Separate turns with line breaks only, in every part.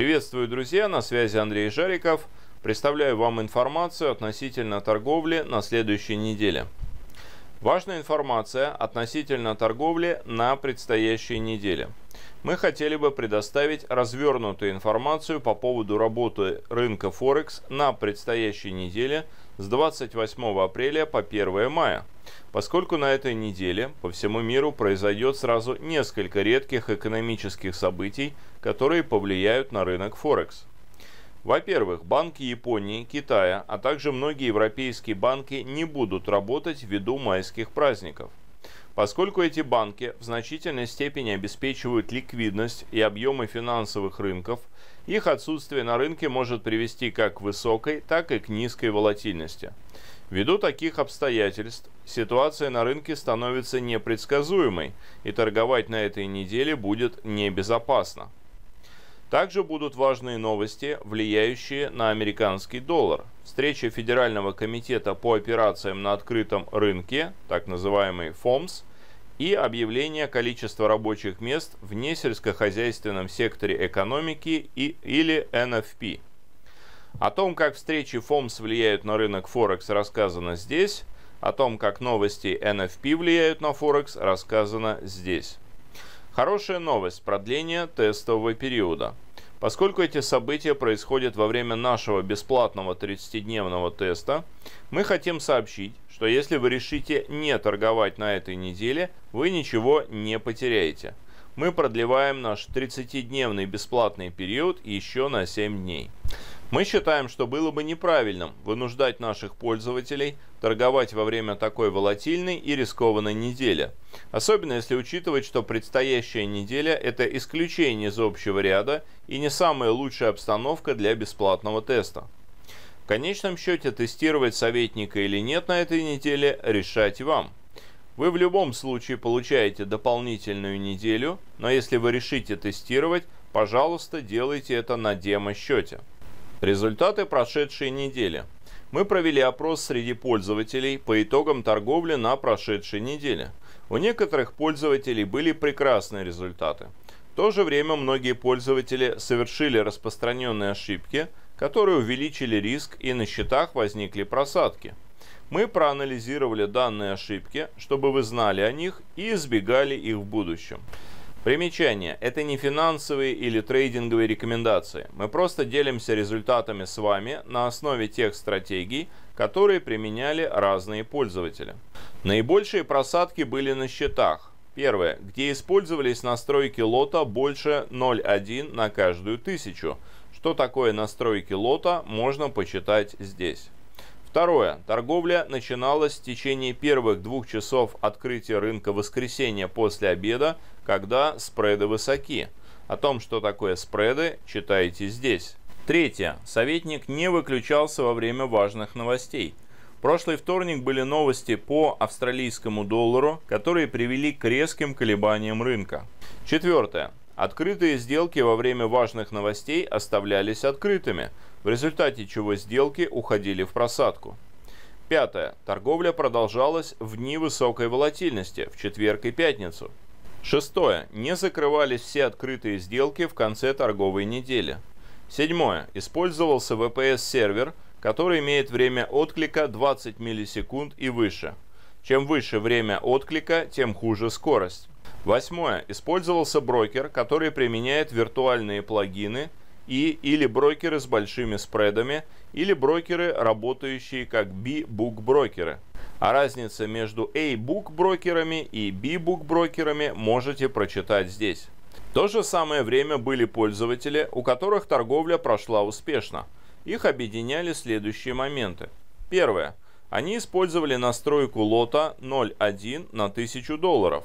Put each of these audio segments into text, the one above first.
Приветствую, друзья, на связи Андрей Жариков. Представляю вам информацию относительно торговли на следующей неделе. Важная информация относительно торговли на предстоящей неделе. Мы хотели бы предоставить развернутую информацию по поводу работы рынка Форекс на предстоящей неделе с 28 апреля по 1 мая, поскольку на этой неделе по всему миру произойдет сразу несколько редких экономических событий, которые повлияют на рынок Форекс. Во-первых, банки Японии, Китая, а также многие европейские банки не будут работать ввиду майских праздников. Поскольку эти банки в значительной степени обеспечивают ликвидность и объемы финансовых рынков, их отсутствие на рынке может привести как к высокой, так и к низкой волатильности. Ввиду таких обстоятельств ситуация на рынке становится непредсказуемой, и торговать на этой неделе будет небезопасно. Также будут важные новости, влияющие на американский доллар. Встреча Федерального комитета по операциям на открытом рынке, так называемый ФОМС – и объявление количества рабочих мест в несельскохозяйственном секторе экономики и, или NFP. О том, как встречи ФОМС влияют на рынок Форекс, рассказано здесь. О том, как новости NFP влияют на Форекс, рассказано здесь. Хорошая новость – продление тестового периода. Поскольку эти события происходят во время нашего бесплатного 30-дневного теста, мы хотим сообщить, что если вы решите не торговать на этой неделе, вы ничего не потеряете. Мы продлеваем наш 30-дневный бесплатный период еще на 7 дней. Мы считаем, что было бы неправильным вынуждать наших пользователей торговать во время такой волатильной и рискованной недели, особенно если учитывать, что предстоящая неделя – это исключение из общего ряда и не самая лучшая обстановка для бесплатного теста. В конечном счете, тестировать советника или нет на этой неделе – решать вам. Вы в любом случае получаете дополнительную неделю, но если вы решите тестировать, пожалуйста, делайте это на демо-счете. Результаты прошедшей недели. Мы провели опрос среди пользователей по итогам торговли на прошедшей неделе. У некоторых пользователей были прекрасные результаты. В то же время многие пользователи совершили распространенные ошибки, которые увеличили риск и на счетах возникли просадки. Мы проанализировали данные ошибки, чтобы вы знали о них и избегали их в будущем. Примечание. Это не финансовые или трейдинговые рекомендации. Мы просто делимся результатами с вами на основе тех стратегий, которые применяли разные пользователи. Наибольшие просадки были на счетах. Первое, где использовались настройки лота больше 0,1 на каждую тысячу. Что такое настройки лота, можно почитать здесь. Второе. Торговля начиналась в течение первых двух часов открытия рынка воскресенья после обеда когда спреды высоки. О том, что такое спреды, читайте здесь. Третье. Советник не выключался во время важных новостей. Прошлый вторник были новости по австралийскому доллару, которые привели к резким колебаниям рынка. Четвертое. Открытые сделки во время важных новостей оставлялись открытыми, в результате чего сделки уходили в просадку. Пятое. Торговля продолжалась в дни высокой волатильности, в четверг и пятницу. Шестое. Не закрывались все открытые сделки в конце торговой недели. Седьмое. Использовался VPS-сервер, который имеет время отклика 20 миллисекунд и выше. Чем выше время отклика, тем хуже скорость. Восьмое. Использовался брокер, который применяет виртуальные плагины и или брокеры с большими спредами, или брокеры, работающие как B-бук-брокеры. А разница между A-бук брокерами и B-бук брокерами можете прочитать здесь. В то же самое время были пользователи, у которых торговля прошла успешно. Их объединяли следующие моменты. Первое. Они использовали настройку лота 0.1 на 1000 долларов.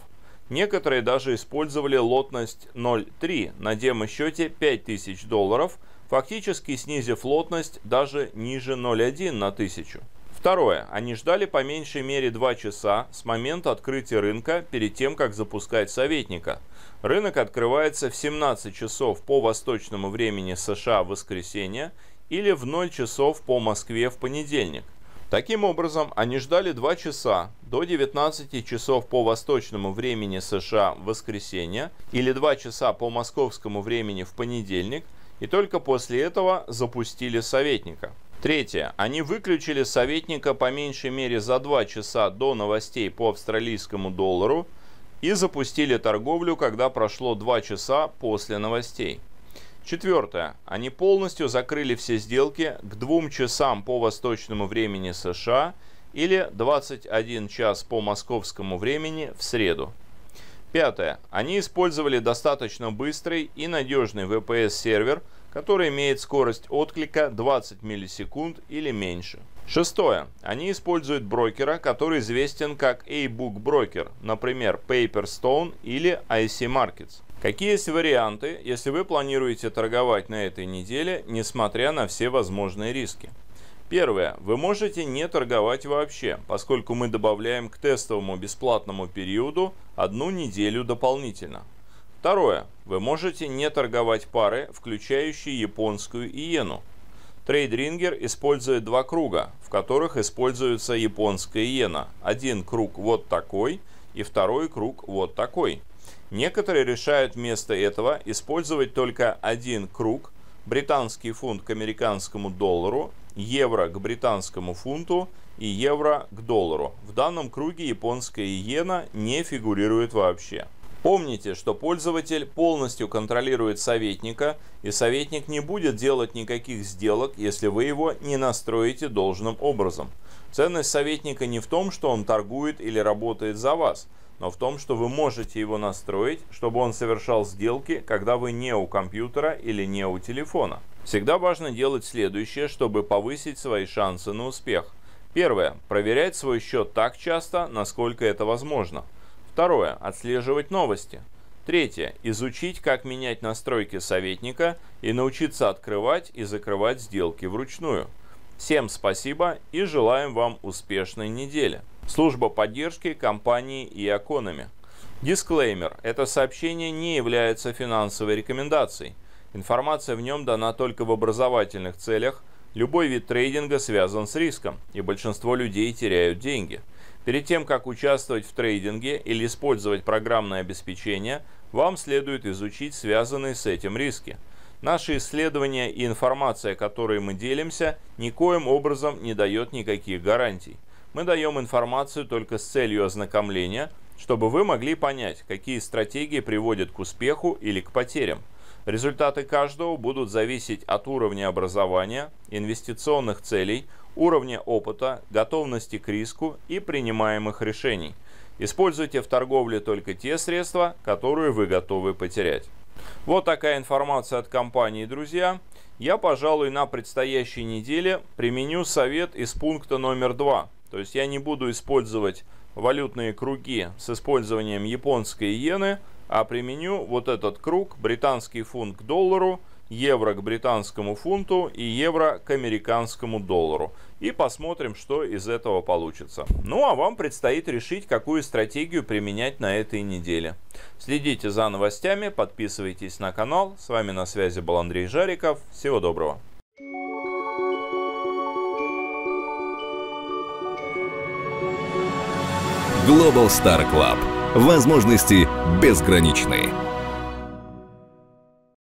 Некоторые даже использовали лотность 0.3 на демо-счете 5000 долларов, фактически снизив лотность даже ниже 0.1 на 1000. Второе. Они ждали по меньшей мере 2 часа с момента открытия рынка перед тем, как запускать советника. Рынок открывается в 17 часов по восточному времени США в воскресенье или в 0 часов по Москве в понедельник. Таким образом, они ждали 2 часа до 19 часов по восточному времени США в воскресенье или 2 часа по московскому времени в понедельник и только после этого запустили советника – Третье. Они выключили советника по меньшей мере за 2 часа до новостей по австралийскому доллару и запустили торговлю, когда прошло 2 часа после новостей. Четвертое. Они полностью закрыли все сделки к 2 часам по восточному времени США или 21 час по московскому времени в среду. Пятое. Они использовали достаточно быстрый и надежный VPS-сервер – который имеет скорость отклика 20 миллисекунд или меньше. Шестое. Они используют брокера, который известен как A-Book Broker, например, PaperStone или IC Markets. Какие есть варианты, если вы планируете торговать на этой неделе, несмотря на все возможные риски? Первое. Вы можете не торговать вообще, поскольку мы добавляем к тестовому бесплатному периоду одну неделю дополнительно. Второе. Вы можете не торговать пары, включающие японскую иену. Трейдрингер использует два круга, в которых используется японская иена. Один круг вот такой и второй круг вот такой. Некоторые решают вместо этого использовать только один круг, британский фунт к американскому доллару, евро к британскому фунту и евро к доллару. В данном круге японская иена не фигурирует вообще. Помните, что пользователь полностью контролирует советника, и советник не будет делать никаких сделок, если вы его не настроите должным образом. Ценность советника не в том, что он торгует или работает за вас, но в том, что вы можете его настроить, чтобы он совершал сделки, когда вы не у компьютера или не у телефона. Всегда важно делать следующее, чтобы повысить свои шансы на успех. Первое. Проверять свой счет так часто, насколько это возможно. Второе. Отслеживать новости. Третье. Изучить, как менять настройки советника и научиться открывать и закрывать сделки вручную. Всем спасибо и желаем вам успешной недели. Служба поддержки компании и e Economy. Дисклеймер. Это сообщение не является финансовой рекомендацией. Информация в нем дана только в образовательных целях. Любой вид трейдинга связан с риском, и большинство людей теряют деньги. Перед тем, как участвовать в трейдинге или использовать программное обеспечение, вам следует изучить связанные с этим риски. Наши исследования и информация, которой мы делимся, никоим образом не дает никаких гарантий. Мы даем информацию только с целью ознакомления, чтобы вы могли понять, какие стратегии приводят к успеху или к потерям. Результаты каждого будут зависеть от уровня образования, инвестиционных целей, уровня опыта, готовности к риску и принимаемых решений. Используйте в торговле только те средства, которые вы готовы потерять. Вот такая информация от компании, друзья. Я, пожалуй, на предстоящей неделе применю совет из пункта номер два, То есть я не буду использовать валютные круги с использованием японской иены, а применю вот этот круг, британский фунт к доллару – евро к британскому фунту и евро к американскому доллару. И посмотрим, что из этого получится. Ну а вам предстоит решить, какую стратегию применять на этой неделе. Следите за новостями, подписывайтесь на канал. С вами на связи был Андрей Жариков. Всего доброго. Global Star Club. Возможности безграничные.